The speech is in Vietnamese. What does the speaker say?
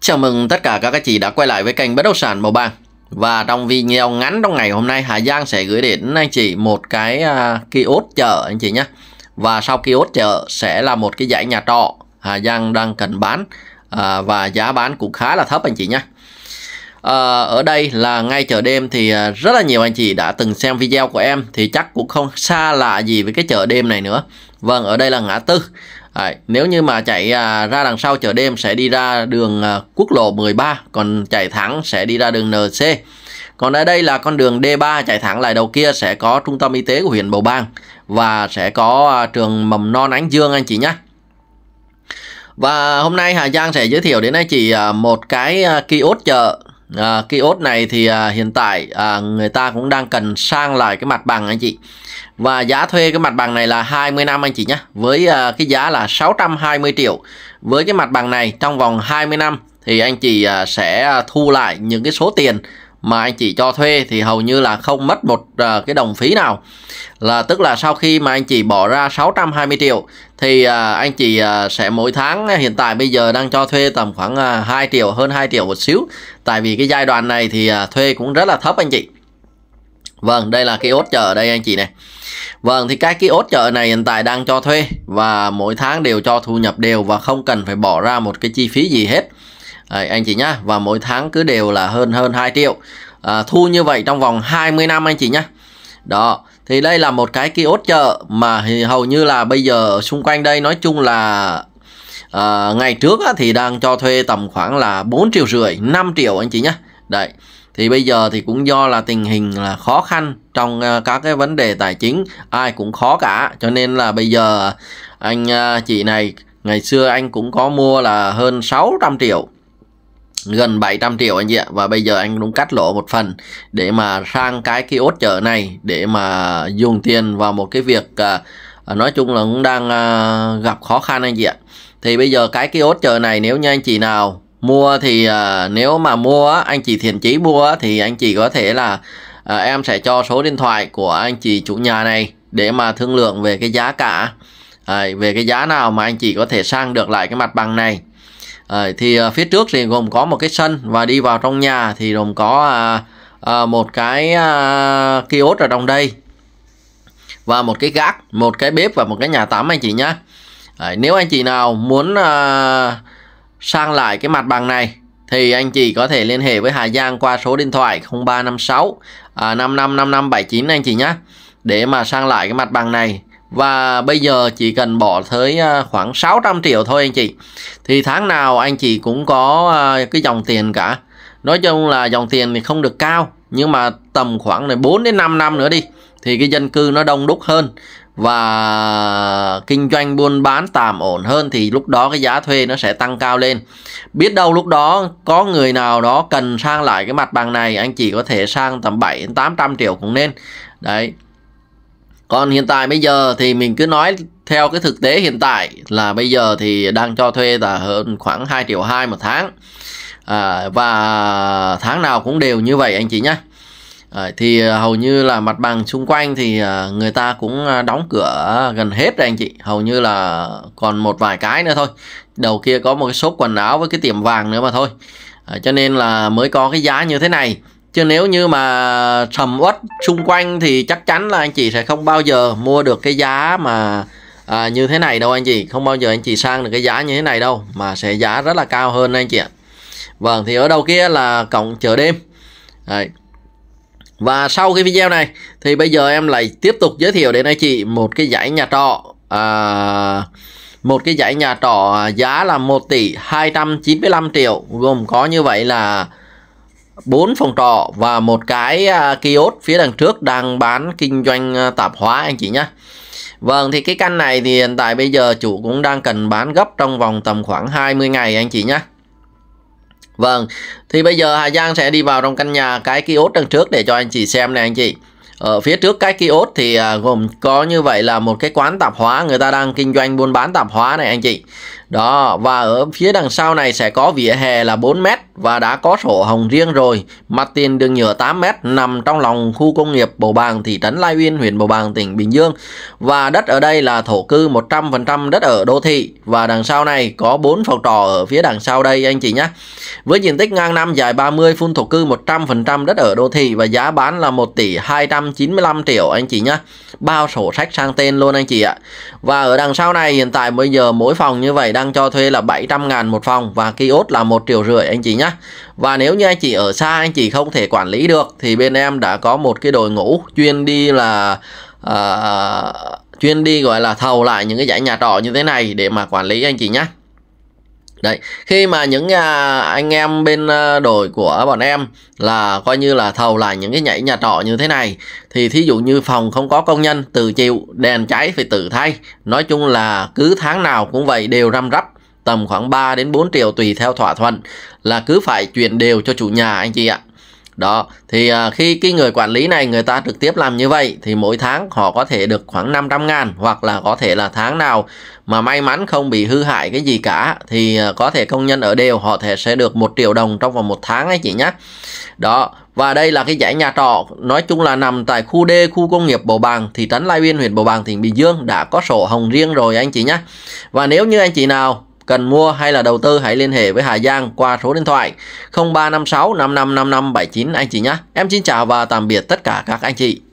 Chào mừng tất cả các anh chị đã quay lại với kênh Bất Động Sản Màu Vàng Và trong video ngắn trong ngày hôm nay Hà Giang sẽ gửi đến anh chị một cái uh, kiosk chợ anh chị nhé Và sau kiosk chợ sẽ là một cái giải nhà trọ Hà Giang đang cần bán uh, Và giá bán cũng khá là thấp anh chị nhé À, ở đây là ngay chợ đêm thì ờ, rất là nhiều anh chị đã từng xem video của em thì chắc cũng không xa lạ gì với cái chợ đêm này nữa. Vâng, ở đây là ngã tư. À, nếu như mà chạy à, ra đằng sau chợ đêm sẽ đi ra đường à, quốc lộ 13, còn chạy thẳng sẽ đi ra đường NC. Còn ở đây là con đường D3 chạy thẳng lại đầu kia sẽ có trung tâm y tế của huyện Bầu bang và sẽ có à, trường mầm non Ánh Dương anh chị nhé. Và hôm nay Hà Giang sẽ giới thiệu đến anh chị à, một cái à, kiosk chợ à, cái ốt này thì à, hiện tại à, người ta cũng đang cần sang lại cái mặt bằng anh chị và giá thuê cái mặt bằng này là 20 năm anh chị nhé với à, cái giá là 620 triệu với cái mặt bằng này trong vòng 20 năm thì anh chị à, sẽ à, thu lại những cái số tiền mà anh chị cho thuê thì hầu như là không mất một uh, cái đồng phí nào là tức là sau khi mà anh chị bỏ ra 620 triệu thì uh, anh chị uh, ờ, sẽ mỗi tháng hiện tại bây giờ đang cho thuê tầm khoảng uh, 2 triệu hơn 2 triệu một xíu tại vì cái giai đoạn này thì uh, thuê cũng rất là thấp anh chị Vâng, đây là cái ốt chợ ở đây anh chị này. Vâng, thì cái cái ốt chợ này hiện tại đang cho thuê và mỗi tháng đều cho thu nhập đều và không cần phải bỏ ra một cái chi phí gì hết. Đấy, anh chị nhá và mỗi tháng cứ đều là hơn hơn 2 triệu à, thu như vậy trong vòng 20 năm anh chị nhá đó thì đây là một cái kiosk chợ mà hầu như là bây giờ xung quanh đây nói chung là à, ngày trước á, thì đang cho thuê tầm khoảng là 4 triệu rưỡi 5 triệu anh chị nhá đấy thì bây giờ thì cũng do là tình hình là khó khăn trong à, các cái vấn đề tài chính ai cũng khó cả cho nên là bây giờ anh à, chị này ngày xưa anh cũng có mua là hơn 600 triệu gần 700 triệu anh chị ạ và bây giờ anh cũng cắt lỗ một phần để mà sang cái ốt chợ này để mà dùng tiền vào một cái việc à, à, nói chung là cũng đang à, gặp khó khăn anh chị ạ thì bây giờ cái ốt chợ này nếu như anh chị nào mua thì à, nếu mà mua anh chị thiện chí mua thì anh chị có thể là à, em sẽ cho số điện thoại của anh chị chủ nhà này để mà thương lượng về cái giá cả à, về cái giá nào mà anh chị có thể sang được lại cái mặt bằng này Ờ, thì ờ, phía trước thì gồm có một cái sân và đi vào trong nhà thì gồm có à, à, một cái à, kiosk ở trong đây và một cái gác, một cái bếp và một cái nhà tắm anh chị nhé. nếu anh chị nào muốn sang lại cái mặt bằng này thì anh chị có thể liên hệ với Hà Giang qua số điện thoại 0356 uh, 555579 anh chị nhé để mà sang lại cái mặt bằng này và bây giờ chỉ cần bỏ tới à, khoảng 600 triệu thôi anh chị thì tháng nào anh chị cũng có à, cái dòng tiền cả nói chung là dòng tiền thì không được cao nhưng mà tầm khoảng này 4 đến 5 năm nữa đi thì cái dân cư nó đông đúc hơn và kinh doanh buôn bán tạm ổn hơn thì lúc đó cái giá thuê nó sẽ tăng cao lên. Biết đâu lúc đó có người nào đó cần sang lại cái mặt bằng này anh chị có thể sang tầm 7 800 triệu cũng nên. Đấy, còn hiện tại bây giờ thì mình cứ nói theo cái thực tế hiện tại là bây giờ thì đang cho thuê là hơn khoảng 2 triệu 2 một tháng à, và tháng nào cũng đều như vậy anh chị nhé à, thì hầu như là mặt bằng xung quanh thì à, người ta cũng à, đóng cửa gần hết rồi anh chị hầu như là còn một vài cái nữa thôi đầu kia có một cái shop quần áo với cái tiệm vàng nữa mà thôi à, cho nên là mới có cái giá như thế này chứ nếu như mà sầm uất xung quanh thì chắc chắn là anh chị sẽ không bao giờ mua được cái giá mà à, như thế này đâu anh chị không bao giờ anh chị sang được cái giá như thế này đâu mà sẽ giá rất là cao hơn anh chị ạ vâng thì ở đầu kia là cổng chợ đêm Đấy. và sau cái video này thì bây giờ em lại tiếp tục giới thiệu đến anh chị một cái giải nhà trọ à, một cái giải nhà trọ giá là 1 tỷ 295 triệu gồm có như vậy là bốn phòng trọ và một cái à, kiosk phía đằng trước đang bán kinh doanh à, tạp hóa anh chị nhé Vâng thì cái căn này thì hiện tại bây giờ chủ cũng đang cần bán gấp trong vòng tầm khoảng 20 ngày anh chị nhé Vâng thì bây giờ Hà Giang sẽ đi vào trong căn nhà cái kiosk đằng trước để cho anh chị xem này anh chị ở phía trước cái kiosk thì à, gồm có như vậy là một cái quán tạp hóa người ta đang kinh doanh buôn bán tạp hóa này anh chị đó, và ở phía đằng sau này sẽ có vỉa hè là 4 mét và đã có sổ hồng riêng rồi. Mặt tiền đường nhựa 8 mét nằm trong lòng khu công nghiệp Bầu Bàng, thị trấn Lai Uyên, huyện Bầu Bàng, tỉnh Bình Dương. Và đất ở đây là thổ cư 100% đất ở đô thị và đằng sau này có 4 phòng trọ ở phía đằng sau đây anh chị nhé. Với diện tích ngang năm dài 30 phun thổ cư 100% đất ở đô thị và giá bán là 1 tỷ 295 triệu anh chị nhé. Bao sổ sách sang tên luôn anh chị ạ. Và ở đằng sau này hiện tại bây giờ mỗi phòng như vậy đang cho thuê là 700 ngàn một phòng và ký ốt là một triệu rưỡi anh chị nhé. Và nếu như anh chị ở xa anh chị không thể quản lý được thì bên em đã có một cái đội ngũ chuyên đi là uh, chuyên đi gọi là thầu lại những cái dãy nhà trọ như thế này để mà quản lý anh chị nhé đấy khi mà những à, anh em bên ờ, đội của bọn em là coi như là thầu lại những cái nhảy nhà trọ như thế này thì thí dụ như phòng không có công nhân tự chịu đèn cháy phải tự thay nói chung là cứ tháng nào cũng vậy đều răm rắp tầm khoảng 3 đến 4 triệu tùy theo thỏa thuận là cứ phải chuyển đều cho chủ nhà anh chị ạ đó, thì à, khi cái người quản lý này người ta trực tiếp làm như vậy thì mỗi tháng họ có thể được khoảng 500 ngàn hoặc là có thể là tháng nào mà may mắn không bị hư hại cái gì cả thì à, có thể công nhân ở đều họ thể sẽ được một triệu đồng trong vòng một tháng ấy chị nhé. Đó, và đây là cái dãy nhà trọ nói chung là nằm tại khu D khu công nghiệp Bầu Bàng, thị trấn Lai Uyên, huyện Bầu Bàng, tỉnh Bình Dương đã có sổ hồng riêng rồi anh chị nhé. Và nếu như anh chị nào Cần mua hay là đầu tư hãy liên hệ với Hà Giang qua số điện thoại 0356 555579 anh chị nhé. Em xin chào và tạm biệt tất cả các anh chị.